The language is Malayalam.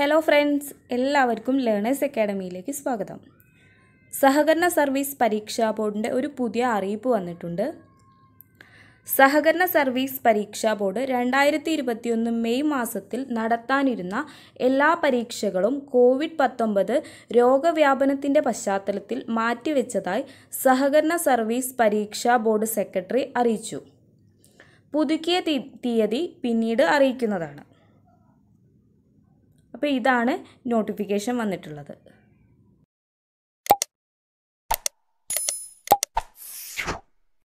ഹലോ ഫ്രണ്ട്സ് എല്ലാവർക്കും ലേണേഴ്സ് അക്കാഡമിയിലേക്ക് സ്വാഗതം സഹകരണ സർവീസ് പരീക്ഷാ ബോർഡിൻ്റെ ഒരു പുതിയ അറിയിപ്പ് വന്നിട്ടുണ്ട് സഹകരണ സർവീസ് പരീക്ഷാ ബോർഡ് രണ്ടായിരത്തി ഇരുപത്തിയൊന്ന് മെയ് മാസത്തിൽ നടത്താനിരുന്ന എല്ലാ പരീക്ഷകളും കോവിഡ് പത്തൊമ്പത് രോഗവ്യാപനത്തിൻ്റെ പശ്ചാത്തലത്തിൽ മാറ്റിവെച്ചതായി സഹകരണ സർവീസ് പരീക്ഷാ ബോർഡ് സെക്രട്ടറി അറിയിച്ചു പുതുക്കിയ തീയതി പിന്നീട് അറിയിക്കുന്നതാണ് അപ്പോൾ ഇതാണ് നോട്ടിഫിക്കേഷൻ വന്നിട്ടുള്ളത്